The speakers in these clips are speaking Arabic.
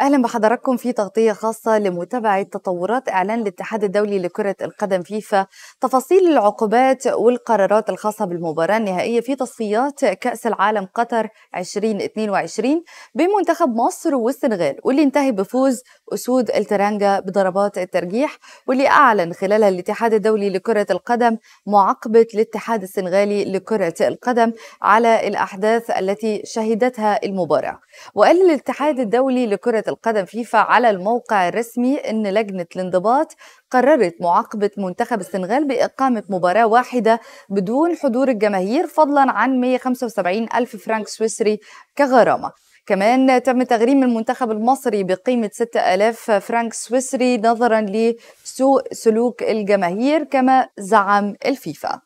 اهلا بحضراتكم في تغطيه خاصه لمتابعه تطورات اعلان الاتحاد الدولي لكره القدم فيفا تفاصيل العقوبات والقرارات الخاصه بالمباراه النهائيه في تصفيات كاس العالم قطر 2022 بمنتخب مصر والسنغال واللي انتهى بفوز أسود الترانجا بضربات الترجيح واللي أعلن خلالها الاتحاد الدولي لكرة القدم معاقبة الاتحاد السنغالي لكرة القدم على الأحداث التي شهدتها المباراة وقال الاتحاد الدولي لكرة القدم فيفا على الموقع الرسمي أن لجنة الانضباط قررت معاقبة منتخب السنغال بإقامة مباراة واحدة بدون حضور الجماهير فضلا عن 175 ألف فرنك سويسري كغرامة كمان تم تغريم المنتخب المصري بقيمة 6000 فرنك سويسري نظرا لسوء سلوك الجماهير كما زعم الفيفا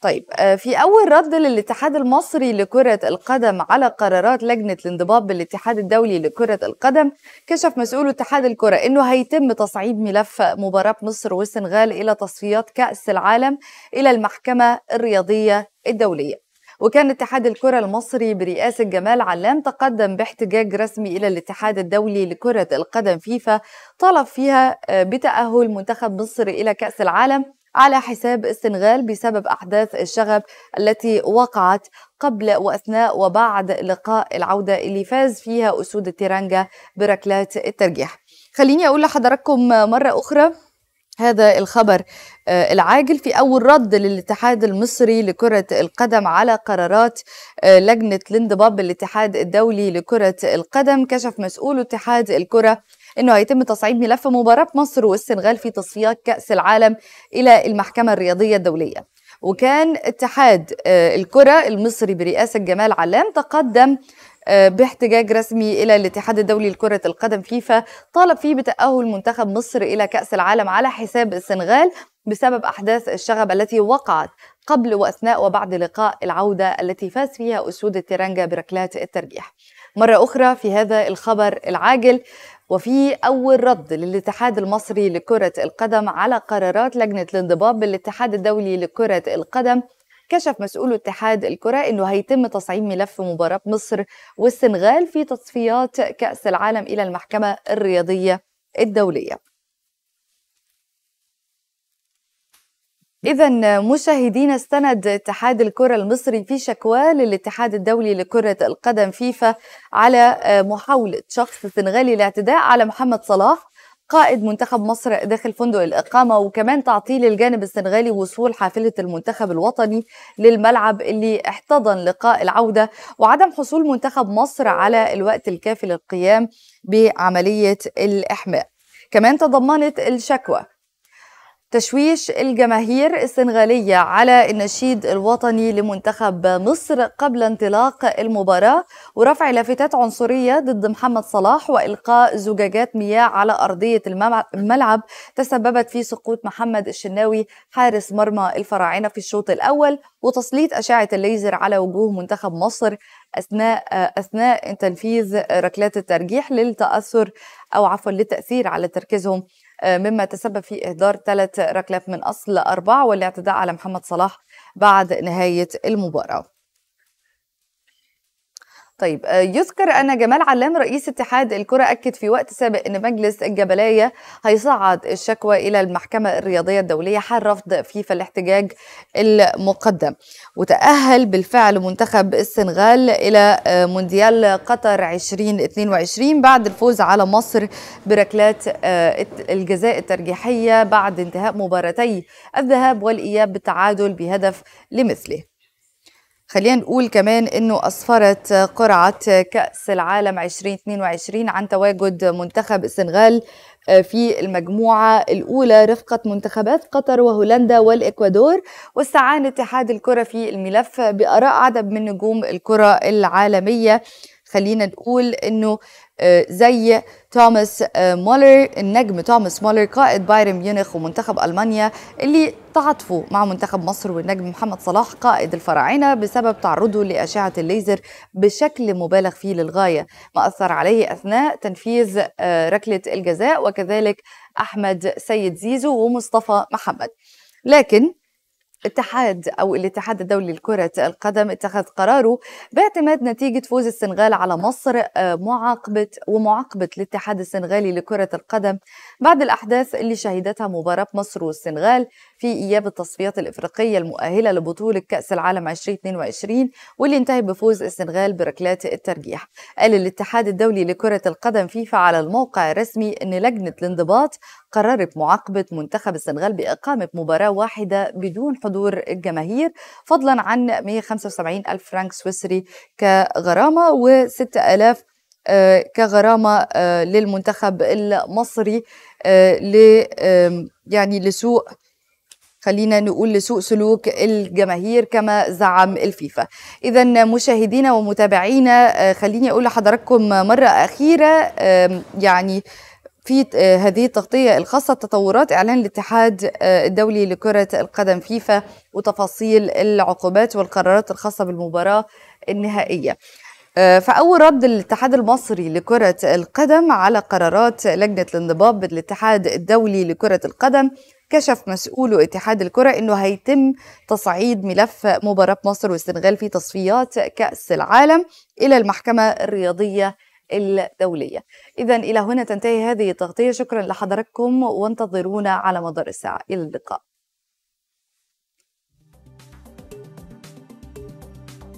طيب آه، في أول رد للاتحاد المصري لكرة القدم على قرارات لجنة الانضباط بالاتحاد الدولي لكرة القدم كشف مسؤول اتحاد الكرة أنه هيتم تصعيد ملف مباراة مصر والسنغال إلى تصفيات كأس العالم إلى المحكمة الرياضية الدولية وكان اتحاد الكرة المصري برئاسة جمال علام تقدم باحتجاج رسمي إلى الاتحاد الدولي لكرة القدم فيفا طلب فيها آه، بتأهل منتخب مصر إلى كأس العالم على حساب السنغال بسبب أحداث الشغب التي وقعت قبل وأثناء وبعد لقاء العودة اللي فاز فيها أسود التيرانجا بركلات الترجيح خليني أقول لحضراتكم مرة أخرى هذا الخبر آه، العاجل في أول رد للاتحاد المصري لكرة القدم على قرارات آه، لجنة الانضباط الاتحاد الدولي لكرة القدم كشف مسؤول اتحاد الكرة انه هيتم تصعيد ملف مباراه مصر والسنغال في تصفيات كاس العالم الى المحكمه الرياضيه الدوليه وكان اتحاد آه، الكرة المصري برئاسة جمال علام تقدم آه، باحتجاج رسمي الى الاتحاد الدولي لكره القدم فيفا طالب فيه بتاهل منتخب مصر الى كاس العالم على حساب السنغال بسبب احداث الشغب التي وقعت قبل واثناء وبعد لقاء العوده التي فاز فيها اسود التيرانجا بركلات الترجيح مره اخرى في هذا الخبر العاجل وفي أول رد للاتحاد المصري لكرة القدم على قرارات لجنة الانضباط بالاتحاد الدولي لكرة القدم كشف مسؤول اتحاد الكرة أنه هيتم تصعيد ملف مباراة مصر والسنغال في تصفيات كأس العالم إلى المحكمة الرياضية الدولية إذا مشاهدينا استند اتحاد الكرة المصري في شكوى للاتحاد الدولي لكرة القدم فيفا على آه، محاولة شخص سنغالي الاعتداء على محمد صلاح قائد منتخب مصر داخل فندق الإقامة وكمان تعطيل الجانب السنغالي وصول حافلة المنتخب الوطني للملعب اللي احتضن لقاء العودة وعدم حصول منتخب مصر على الوقت الكافي للقيام بعملية الإحماء كمان تضمنت الشكوى تشويش الجماهير السنغالية على النشيد الوطني لمنتخب مصر قبل انطلاق المباراة ورفع لافتات عنصرية ضد محمد صلاح وإلقاء زجاجات مياه على أرضية الملعب تسببت في سقوط محمد الشناوي حارس مرمى الفراعنة في الشوط الأول وتسليط أشعة الليزر على وجوه منتخب مصر أثناء أثناء تنفيذ ركلات الترجيح للتأثر أو عفوا للتأثير على تركيزهم آه، مما تسبب في إهدار ثلاث ركلات من أصل أربعة والاعتداء على محمد صلاح بعد نهاية المباراة طيب آه، يذكر أن جمال علام رئيس اتحاد الكرة أكد في وقت سابق أن مجلس الجبلية هيصعد الشكوى إلى المحكمة الرياضية الدولية حال رفض فيفا الاحتجاج المقدم وتأهل بالفعل منتخب السنغال إلى آه، مونديال قطر 2022 بعد الفوز على مصر بركلات آه، الجزاء الترجيحية بعد انتهاء مباراتي الذهاب والإياب بالتعادل بهدف لمثله خلينا نقول كمان انه اسفرت قرعه كاس العالم 2022 عن تواجد منتخب السنغال آه، في المجموعه الاولى رفقه منتخبات قطر وهولندا والاكوادور واستعان اتحاد الكره في الملف باراء عدد من نجوم الكره العالميه خلينا نقول انه آه، زي توماس آه، مولر النجم توماس مولر قائد بايرن ميونخ ومنتخب المانيا اللي تعاطفوا مع منتخب مصر والنجم محمد صلاح قائد الفراعنه بسبب تعرضه لاشعه الليزر بشكل مبالغ فيه للغايه ما اثر عليه اثناء تنفيذ آه، ركله الجزاء وكذلك احمد سيد زيزو ومصطفى محمد لكن اتحاد أو الاتحاد الدولي لكرة القدم اتخذ قراره باعتماد نتيجة فوز السنغال على مصر آه، معاقبة ومعاقبة الاتحاد السنغالي لكرة القدم بعد الأحداث اللي شهدتها مباراة مصر والسنغال في إياب التصفيات الإفريقية المؤهلة لبطولة كأس العالم 2022 واللي انتهت بفوز السنغال بركلات الترجيح قال الاتحاد الدولي لكرة القدم فيفا على الموقع الرسمي أن لجنة الانضباط قررت معاقبة منتخب السنغال بإقامة مباراة واحدة بدون حضور حضور الجماهير فضلا عن 175 ألف فرنك سويسري كغرامة و 6000 آه، كغرامة آه، للمنتخب المصري آه، ل يعني لسوء خلينا نقول لسوء سلوك الجماهير كما زعم الفيفا اذا مشاهدينا ومتابعينا خليني اقول لحضراتكم مره اخيره يعني في آه، هذه التغطية الخاصة تطورات إعلان الاتحاد آه، الدولي لكرة القدم فيفا وتفاصيل العقوبات والقرارات الخاصة بالمباراة النهائية آه، فأول رد الاتحاد المصري لكرة القدم على قرارات لجنة الانضباط بالاتحاد الدولي لكرة القدم كشف مسؤول اتحاد الكرة أنه هيتم تصعيد ملف مباراة مصر والسنغال في تصفيات كأس العالم إلى المحكمة الرياضية الدولية إذا إلى هنا تنتهي هذه التغطية شكرا لحضراتكم وانتظرونا على مدار الساعة إلى اللقاء